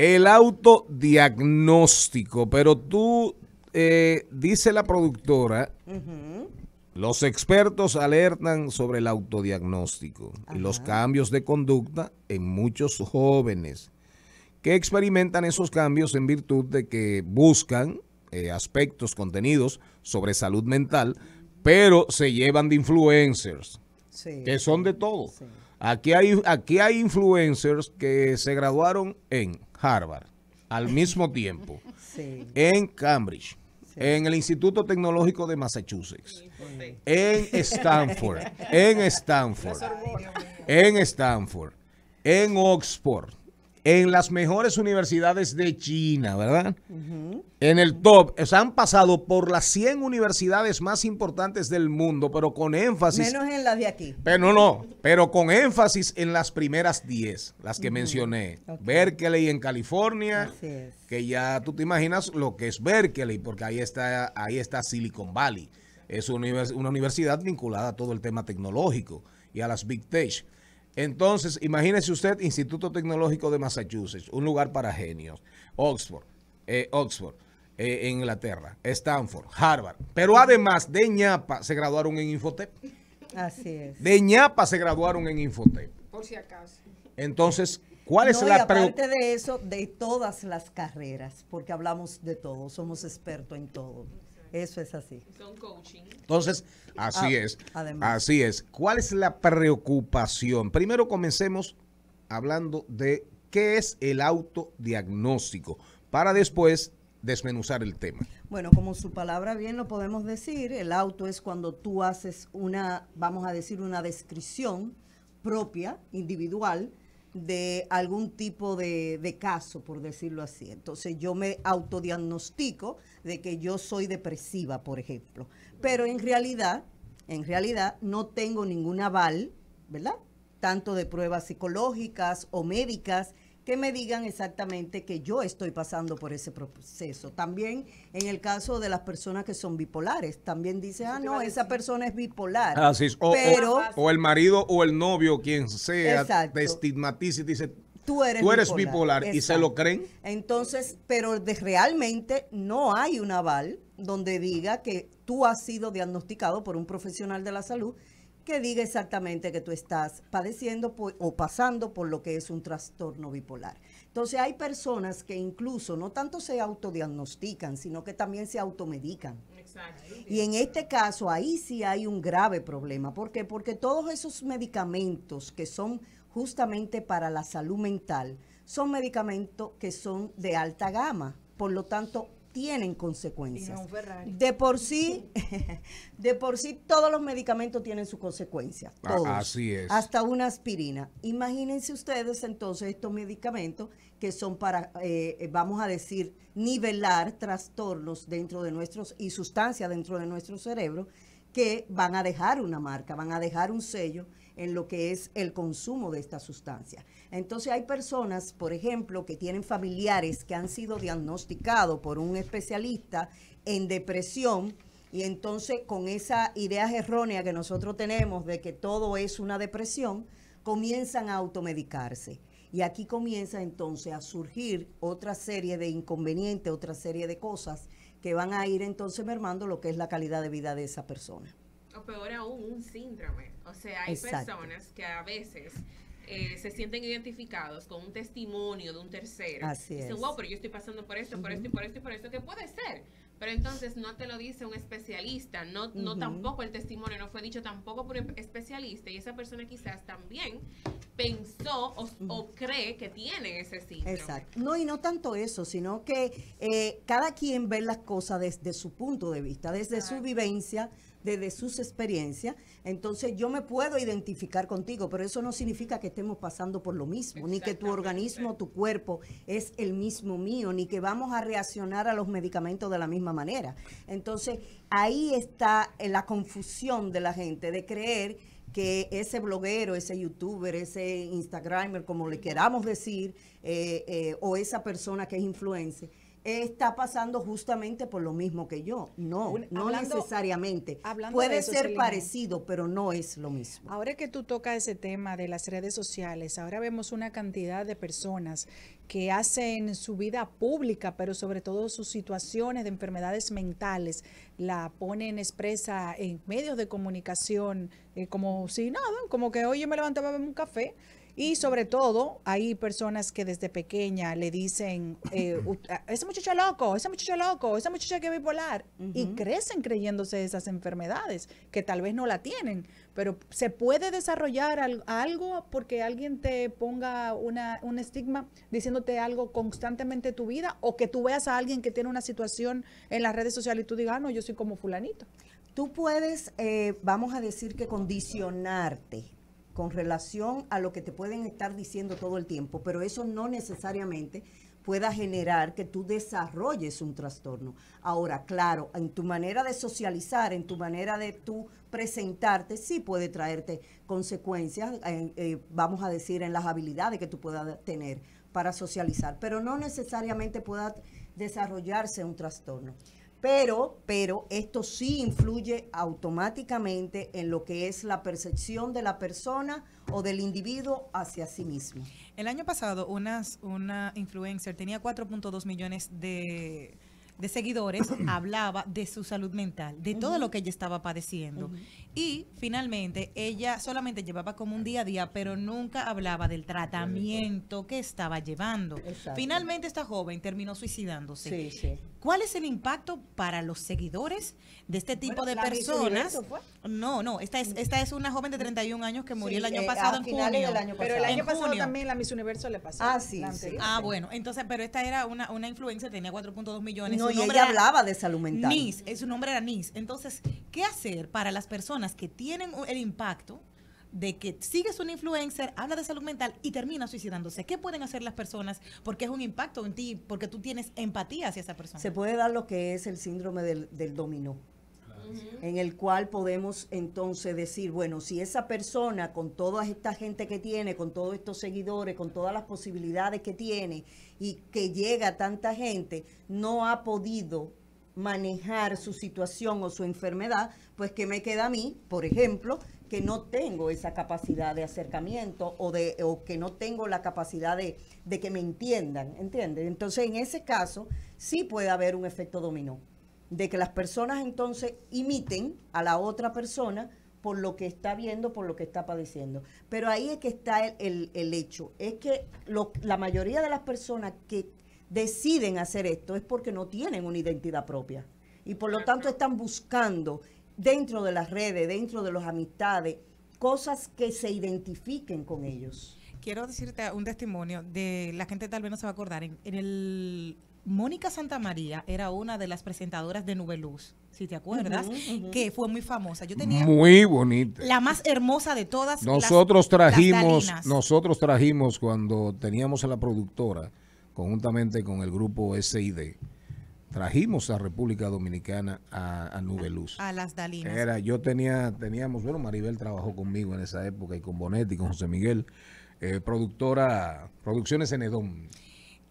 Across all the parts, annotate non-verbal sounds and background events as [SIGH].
El autodiagnóstico, pero tú, eh, dice la productora, los expertos alertan sobre el autodiagnóstico y los cambios de conducta en muchos jóvenes que experimentan esos cambios en virtud de que buscan eh, aspectos, contenidos sobre salud mental, pero se llevan de influencers, que son de todo. Aquí hay, aquí hay influencers que se graduaron en Harvard al mismo tiempo, [LAUGHS] en Cambridge, en el Instituto Tecnológico de Massachusetts, en Stanford, en Stanford, en Stanford, en Oxford, en las mejores universidades de China, ¿verdad? En el top. O sea, han pasado por las 100 universidades más importantes del mundo, pero con énfasis. Menos en las de aquí. Pero no, no. Pero con énfasis en las primeras 10, las que mencioné. Berkeley en California. Que ya tú te imaginas lo que es Berkeley, porque ahí está, ahí está Silicon Valley. Es una, una universidad vinculada a todo el tema tecnológico y a las Big Tech. Entonces, imagínese usted, Instituto Tecnológico de Massachusetts, un lugar para genios. Oxford, eh, Oxford, eh, en Inglaterra, Stanford, Harvard. Pero además de ñapa se graduaron en Infotep. Así es. De ñapa se graduaron en Infotep. Por si acaso. Entonces, ¿cuál es la pregunta? de eso, de todas las carreras, porque hablamos de todo, somos expertos en todo. Eso es así. Son coaching. Entonces, así ah, es. Así es. ¿Cuál es la preocupación? Primero comencemos hablando de qué es el autodiagnóstico, para después desmenuzar el tema. Bueno, como su palabra bien lo podemos decir, el auto es cuando tú haces una, vamos a decir, una descripción propia, individual, de algún tipo de, caso, por decirlo así. Entonces yo me autodiagnostico de que yo soy depresiva, por ejemplo. Pero en realidad, en realidad no tengo ningún aval, ¿verdad? Tanto de pruebas psicológicas o médicas que me digan exactamente que yo estoy pasando por ese proceso. También en el caso de las personas que son bipolares, también dice, ah, no, esa persona es bipolar. Así ah, es. O, el marido o el novio, quien sea, te estigmatiza y dice, tú eres, bipolar, y se lo creen. Entonces, pero realmente no hay un aval donde diga que tú has sido diagnosticado por un profesional de la salud que diga exactamente que tú estás padeciendo o pasando por lo que es un trastorno bipolar. Entonces hay personas que incluso no tanto se autodiagnostican, sino que también se automedican. Y en este caso ahí sí hay un grave problema. ¿Por qué? Porque todos esos medicamentos que son justamente para la salud mental son medicamentos que son de alta gama, por lo tanto tienen consecuencias. De por sí, [LAUGHS] de por sí todos los medicamentos tienen sus consecuencias. Todos, así es. Hasta una aspirina. Imagínense ustedes entonces estos medicamentos que son para, eh, vamos a decir, nivelar trastornos dentro de nuestros y sustancias dentro de nuestro cerebro que van a dejar una marca, van a dejar un sello en lo que es el consumo de esta sustancia. Entonces hay personas, por ejemplo, que tienen familiares que han sido diagnosticados por un especialista en depresión y entonces con esa idea errónea que nosotros tenemos de que todo es una depresión, comienzan a automedicarse. Y aquí comienza entonces a surgir otra serie de inconvenientes, otra serie de cosas que van a ir entonces mermando lo que es la calidad de vida de esa persona. O peor aún, un síndrome. O sea, hay personas que a veces eh, se sienten identificados con un testimonio de un tercero. Así Dicen, wow, pero yo estoy pasando por esto, por esto y por esto y por esto, que puede ser. Pero entonces no te lo dice un especialista, no, no tampoco el testimonio no fue dicho tampoco por un especialista y esa persona quizás también pensó o, cree que tiene ese síntoma. Exacto. No, y no tanto eso, sino que eh, cada quien ve las cosas desde su punto de vista, desde su vivencia, desde sus experiencias, entonces yo me puedo identificar contigo, pero eso no significa que estemos pasando por lo mismo, ni que tu organismo, tu cuerpo es el mismo mío, ni que vamos a reaccionar a los medicamentos de la misma manera. Entonces ahí está eh, la confusión de la gente, de creer que ese bloguero, ese youtuber, ese instagramer, como le queramos decir, eh, eh, o esa persona que es influencer, está pasando justamente por lo mismo que yo. No, no necesariamente. Puede ser parecido, pero no es lo mismo. Ahora que tú tocas ese tema de las redes sociales, ahora vemos una cantidad de personas que hacen su vida pública, pero sobre todo sus situaciones de enfermedades mentales, la ponen expresa en medios de comunicación, eh, como si nada, como que hoy yo me levantaba a beber un café. Y sobre todo, hay personas que desde pequeña le dicen, eh, ah, ese muchacho loco, ese muchacho loco, esa muchacha que es bipolar, y crecen creyéndose esas enfermedades, que tal vez no la tienen, pero se puede desarrollar algo porque alguien te ponga una, un estigma diciéndote algo constantemente tu vida, o que tú veas a alguien que tiene una situación en las redes sociales y tú digas, ah, no, yo soy como fulanito. Tú puedes, eh, vamos a decir que condicionarte con relación a lo que te pueden estar diciendo todo el tiempo, pero eso no necesariamente pueda generar que tú desarrolles un trastorno. Ahora, claro, en tu manera de socializar, en tu manera de tú presentarte, sí puede traerte consecuencias, eh, vamos a decir, en las habilidades que tú puedas tener para socializar, pero no necesariamente pueda desarrollarse un trastorno. Pero, pero esto sí influye automáticamente en lo que es la percepción de la persona o del individuo hacia sí mismo. El año pasado, unas, una influencer tenía 4.2 millones de, seguidores, [CLEARS THROAT] hablaba de su salud mental, de todo lo que ella estaba padeciendo. Y finalmente, ella solamente llevaba como un día a día, pero nunca hablaba del tratamiento que estaba llevando. Finalmente, esta joven terminó suicidándose. Sí, sí. ¿Cuál es el impacto para los seguidores de este tipo de personas? Pues. no, no, esta es, esta es una joven de 31 años que murió el año eh, pasado en junio. Pero el año pasado también la Miss Universo le pasó. Ah, sí. Ah, bueno, entonces, pero esta era una, influencia, tenía 4.2 millones. No, y ella hablaba de salud mental. NIS, eh, su nombre era NIS. Entonces, ¿qué hacer para las personas que tienen el impacto? de que sigues un influencer, habla de salud mental y termina suicidándose. ¿Qué pueden hacer las personas? Porque es un impacto en ti, porque tú tienes empatía hacia esa persona. Se puede dar lo que es el síndrome del, del dominó, en el cual podemos entonces decir, bueno, si esa persona con toda esta gente que tiene, con todos estos seguidores, con todas las posibilidades que tiene y que llega tanta gente, no ha podido manejar su situación o su enfermedad, pues que me queda a mí, por ejemplo, que no tengo esa capacidad de acercamiento o, de, o que no tengo la capacidad de, que me entiendan, ¿entiendes? Entonces, en ese caso, sí puede haber un efecto dominó, de que las personas entonces imiten a la otra persona por lo que está viendo, por lo que está padeciendo. Pero ahí es que está el, hecho, es que la mayoría de las personas que deciden hacer esto es porque no tienen una identidad propia y por lo tanto están buscando dentro de las redes, dentro de las amistades, cosas que se identifiquen con ellos. Quiero decirte un testimonio de la gente tal vez no se va a acordar. En, el Mónica Santamaría era una de las presentadoras de Nubeluz, si te acuerdas, que fue muy famosa. Yo tenía muy bonita. La más hermosa de todas. Nosotros trajimos, nosotros trajimos cuando teníamos a la productora conjuntamente con el grupo SID trajimos a República Dominicana a, Nube Luz. A las Dalinas. Era, yo tenía, teníamos, bueno, Maribel trabajó conmigo en esa época y con Bonetti, con José Miguel, eh, productora, producciones en Edom.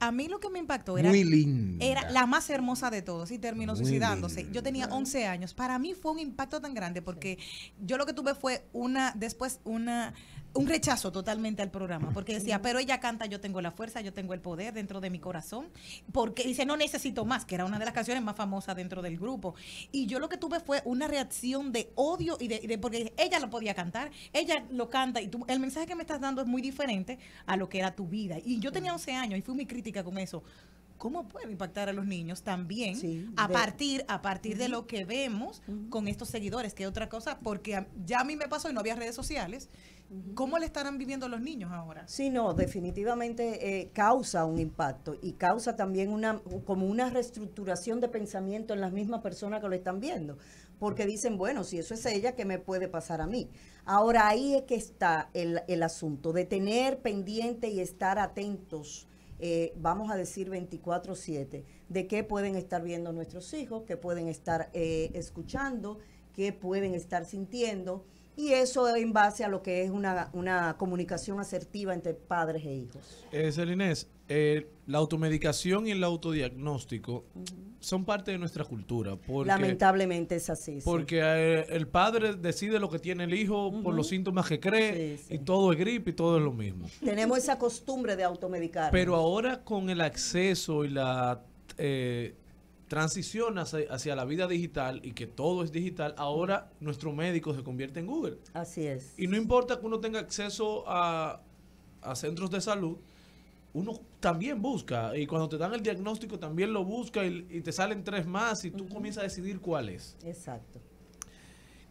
A mí lo que me impactó era, Muy linda. era la más hermosa de todos y terminó suicidándose. Yo tenía 11 años. Para mí fue un impacto tan grande porque yo lo que tuve fue una, después una un rechazo totalmente al programa, porque decía, pero ella canta, yo tengo la fuerza, yo tengo el poder dentro de mi corazón, porque dice, no necesito más, que era una de las canciones más famosas dentro del grupo. Y yo lo que tuve fue una reacción de odio y de, porque ella lo podía cantar, ella lo canta, y tú, el mensaje que me estás dando es muy diferente a lo que era tu vida. Y yo tenía 11 años y fui mi crítica con eso. ¿Cómo puede impactar a los niños también a partir, a partir de lo que vemos con estos seguidores? Que otra cosa, porque ya a mí me pasó y no había redes sociales. ¿Cómo le estarán viviendo los niños ahora? Sí, no, definitivamente eh, causa un impacto y causa también una como una reestructuración de pensamiento en las mismas personas que lo están viendo, porque dicen, bueno, si eso es ella, ¿qué me puede pasar a mí? Ahora ahí es que está el, asunto, de tener pendiente y estar atentos. Eh, vamos a decir 24/7, de qué pueden estar viendo nuestros hijos, qué pueden estar eh, escuchando, qué pueden estar sintiendo y eso en base a lo que es una, una comunicación asertiva entre padres e hijos. Eh, Celinés, eh, la automedicación y el autodiagnóstico son parte de nuestra cultura. Lamentablemente es así. Porque eh, el padre decide lo que tiene el hijo por los síntomas que cree y todo es gripe y todo es lo mismo. Tenemos esa costumbre de automedicar. Pero ahora con el acceso y la eh, transiciona hacia la vida digital y que todo es digital, ahora nuestro médico se convierte en Google. Así es. Y no importa que uno tenga acceso a, centros de salud, uno también busca. Y cuando te dan el diagnóstico, también lo busca y, te salen tres más y tú comienzas a decidir cuál es. Exacto.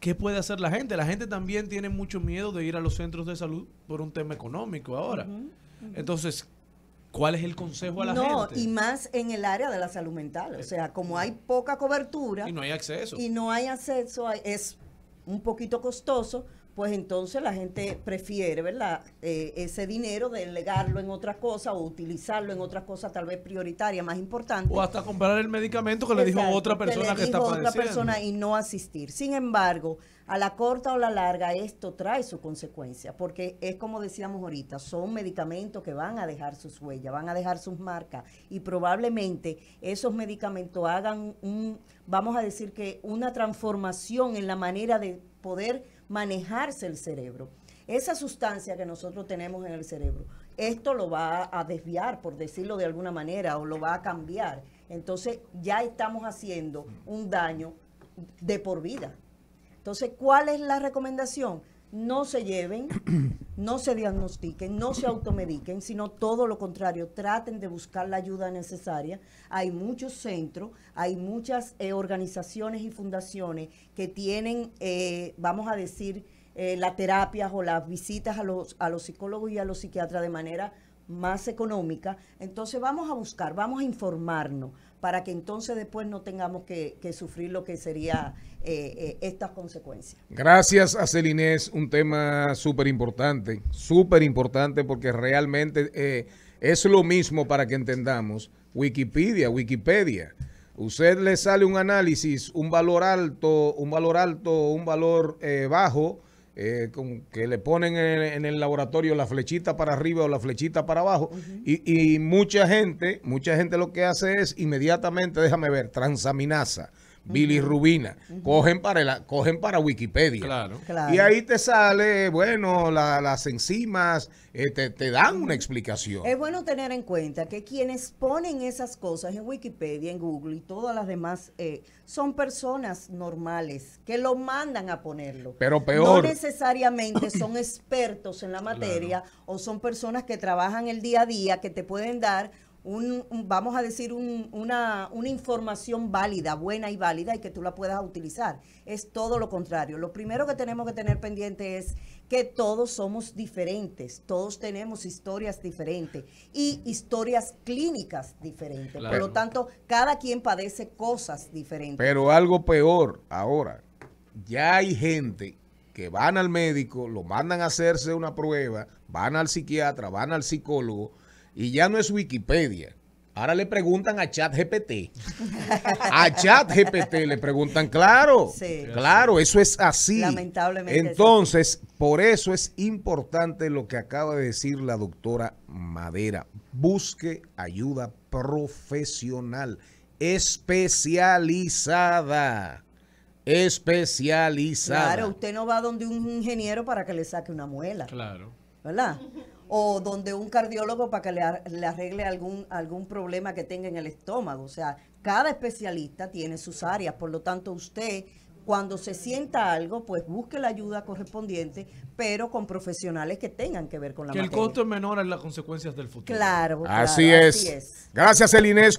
¿Qué puede hacer la gente? La gente también tiene mucho miedo de ir a los centros de salud por un tema económico ahora. Entonces, ¿Cuál es el consejo a la gente? No, y más en el área de la salud mental. O sea, como hay poca cobertura. Y no hay acceso. Y no hay acceso, es un poquito costoso, pues entonces la gente prefiere, ¿verdad? Eh, ese dinero delegarlo en otra cosa o utilizarlo en otras cosas tal vez prioritaria, más importante. O hasta comprar el medicamento que le dijo otra persona que, le dijo está otra persona y no asistir. Sin embargo, a la corta o la larga esto trae su consecuencia, porque es como decíamos ahorita, son medicamentos que van a dejar sus huellas, van a dejar sus marcas y probablemente esos medicamentos hagan un, vamos a decir que una transformación en la manera de poder manejarse el cerebro. Esa sustancia que nosotros tenemos en el cerebro, esto lo va a desviar, por decirlo de alguna manera, o lo va a cambiar. Entonces ya estamos haciendo un daño de por vida. Entonces, ¿cuál es la recomendación? No se lleven, [CLEARS THROAT] no se diagnostiquen, no se automediquen, sino todo lo contrario, traten de buscar la ayuda necesaria. Hay muchos centros, hay muchas eh, organizaciones y fundaciones que tienen, eh, vamos a decir, eh, las terapias o las visitas a los, a los psicólogos y a los psiquiatras de manera más económica, entonces vamos a buscar, vamos a informarnos para que entonces después no tengamos que, sufrir lo que sería eh, eh, estas consecuencias. Gracias a Celinés, un tema súper importante, súper importante porque realmente eh, es lo mismo para que entendamos Wikipedia, Wikipedia. Usted le sale un análisis, un valor alto, un valor alto, un valor eh, bajo, eh, con, que le ponen en, el laboratorio la flechita para arriba o la flechita para abajo. y, y, mucha gente, mucha gente lo que hace es inmediatamente, déjame ver, transaminaza Billy Rubina, cogen, para cogen para Wikipedia. Y ahí te sale, bueno, las enzimas, eh, te, dan una explicación. Es bueno tener en cuenta que quienes ponen esas cosas en Wikipedia, en Google y todas las demás, eh, son personas normales que lo mandan a ponerlo. Pero peor. No necesariamente [COUGHS] son expertos en la materia o son personas que trabajan el día a día que te pueden dar un, vamos a decir, una, una, información válida, buena y válida y que tú la puedas utilizar. Es todo lo contrario. Lo primero que tenemos que tener pendiente es que todos somos diferentes, todos tenemos historias diferentes y historias clínicas diferentes. Por lo tanto, cada quien padece cosas diferentes. Pero algo peor ahora, ya hay gente que van al médico, lo mandan a hacerse una prueba, van al psiquiatra, van al psicólogo, y ya no es Wikipedia. Ahora le preguntan a ChatGPT. A ChatGPT le preguntan, claro, claro, eso es así. Lamentablemente. Entonces, por eso es importante lo que acaba de decir la doctora Madera. Busque ayuda profesional, especializada. Especializada. Claro, usted no va donde un ingeniero para que le saque una muela. Claro. ¿Verdad? o donde un cardiólogo para que le, arregle algún, algún problema que tenga en el estómago. O sea, cada especialista tiene sus áreas, por lo tanto usted cuando se sienta algo, pues busque la ayuda correspondiente, pero con profesionales que tengan que ver con la que materia. Que el costo es menor en las consecuencias del futuro. Claro. Así, es. así es. Gracias, Elinés.